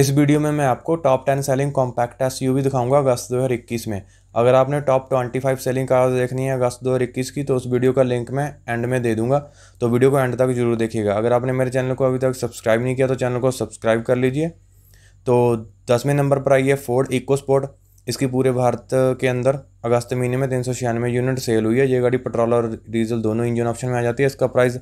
इस वीडियो में मैं आपको top ten selling compact S U दिखाऊंगा अगस्त 2021 में अगर आपने top twenty five selling cars देखनी है अगस्त 2021 की तो उस वीडियो का लिंक मैं एंड में दे दूंगा तो वीडियो को एंड तक जरूर देखिएगा अगर आपने मेरे चैनल को अभी तक सब्सक्राइब नहीं किया तो चैनल को सब्सक्राइब कर लीजिए तो दसवें नंबर पर आई है फोर्ड इको स्पोर्ट इसकी पूरे भारत के अंदर अगस्त महीने में तीन सौ छियानवे यूनिट सेल हुई है ये गाड़ी पेट्रोल और डीजल दोनों इंजन ऑप्शन में आ जाती है इसका प्राइस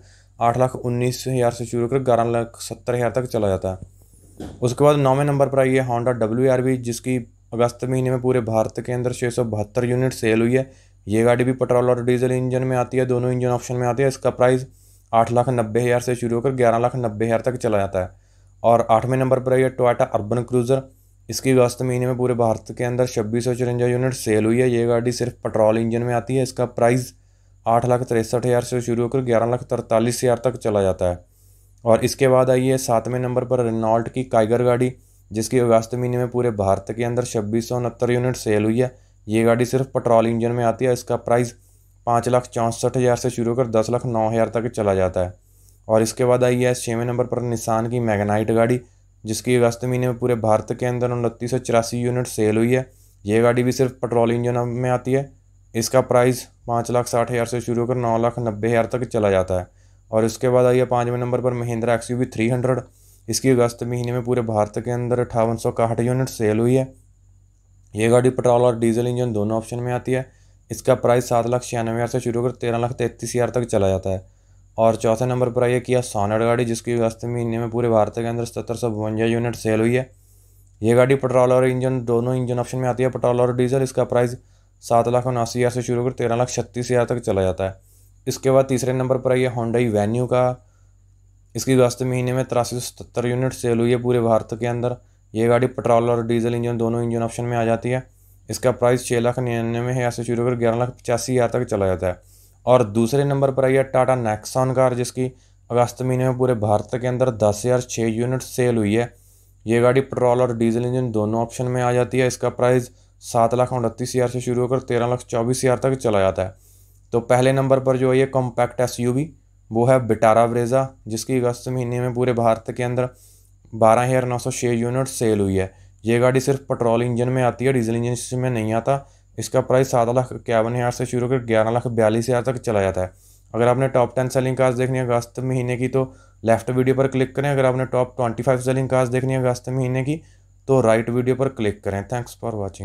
आठ लाख उन्नीस हज़ार से शुरू कर ग्यारह लाख सत्तर हज़ार तक चला जाता है उसके बाद नौवें नंबर पर आई है होंडा डब्ल्यू आर वी जिसकी अगस्त महीने में पूरे भारत के अंदर छः सौ बहत्तर यूनिट सेल हुई है ये गाड़ी भी पेट्रोल और डीजल इंजन में आती है दोनों इंजन ऑप्शन में आती है इसका प्राइस आठ लाख नब्बे हज़ार से शुरू होकर ग्यारह लाख नब्बे हज़ार तक चला जाता है और आठवें नंबर पर आई है टोयोटा अर्बन क्रूज़र इसकी अगस्त महीने में पूरे भारत के अंदर छब्बीस सौ चौरंजा यूनिट सेल हुई है ये गाड़ी सिर्फ पेट्रोल इंजन में आती है इसका प्राइस आठ लाख तिरसठ हज़ार से शुरू होकर ग्यारह लाख तरतालीस हज़ार तक चला जाता है और इसके बाद आई है सातवें नंबर पर रेनॉल्ट की काइगर गाड़ी जिसकी अगस्त महीने में पूरे भारत के अंदर छब्बीस सौ उनहत्तर यूनिट सेल हुई है ये गाड़ी सिर्फ पेट्रोल इंजन में आती है इसका प्राइस पाँच लाख चौंसठ हज़ार से शुरू कर दस लाख नौ हज़ार तक चला जाता है और इसके बाद आई है छवें नंबर पर निसान की मैगनाइट गाड़ी जिसकी अगस्त महीने में पूरे भारत के अंदर उनतीस सौ चौरासी यूनिट सेल हुई है ये गाड़ी भी सिर्फ पेट्रोल इंजन में आती है इसका प्राइस पाँच लाख साठ हज़ार से शुरू होकर नौ लाख नब्बे हज़ार तक चला जाता है और उसके बाद आई है पाँचवें नंबर पर Mahindra X U three hundred इसकी अगस्त महीने में पूरे भारत के अंदर अठावन सौ यूनिट सेल हुई है ये गाड़ी पेट्रोल और डीजल इंजन दोनों ऑप्शन में आती है इसका प्राइस सात लाख छियानवे हज़ार से शुरू कर तेरह लाख तैंतीस हज़ार तक चला जाता है और चौथे नंबर पर आइए किया सोनेट गाड़ी जिसकी अगस्त महीने में पूरे भारत के अंदर सत्तर सौ बवंजा यूनिट सेल हुई है ये गाड़ी पेट्रोल और इंजन दोनों इंजन ऑप्शन में आती है पेट्रोल और डीजल इसका प्राइस सात लाख उनासी हज़ार से शुरू कर तेरह लाख छत्तीस हज़ार तक चला जाता है इसके बाद तीसरे नंबर पर आई है होंडाई वेन्यू का इसकी अगस्त महीने में तिरासी सौ सत्तर यूनिट सेल हुई है पूरे भारत के अंदर ये गाड़ी पेट्रोल और डीजल इंजन दोनों इंजन ऑप्शन में आ जाती है इसका प्राइस छः लाख निन्यानवे हज़ार से शुरू होकर ग्यारह लाख पचासी हज़ार तक चला जाता है और दूसरे नंबर पर आई है टाटा नैक्सॉन कार जिसकी अगस्त महीने में पूरे भारत के अंदर दस हज़ार छः यूनिट सेल हुई है ये गाड़ी पेट्रोल और डीजल इंजन दोनों ऑप्शन में आ जाती है इसका प्राइस सात लाख उनतीस हज़ार से शुरू होकर तेरह लाख चौबीस हज़ार तक चला जाता है तो पहले नंबर पर जो है ये कॉम्पैक्ट एस वो है बिटारा ब्रेजा जिसकी अगस्त महीने में पूरे भारत के अंदर बारह हज़ार नौ सौ छः यूनिट सेल हुई है ये गाड़ी सिर्फ पेट्रोल इंजन में आती है डीजल इंजन में नहीं आता इसका प्राइस सात लाख इक्यावन हज़ार से शुरू होकर ग्यारह लाख बयालीस हज़ार तक चला जाता है अगर आपने टॉप टेन सेलिंग कार्स देखनी है अगस्त महीने की तो लेफ्ट वीडियो पर क्लिक करें अगर आपने top twenty five selling cars देखनी है अगस्त महीने की तो राइट वीडियो पर क्लिक करें थैंक्स फॉर वॉचिंग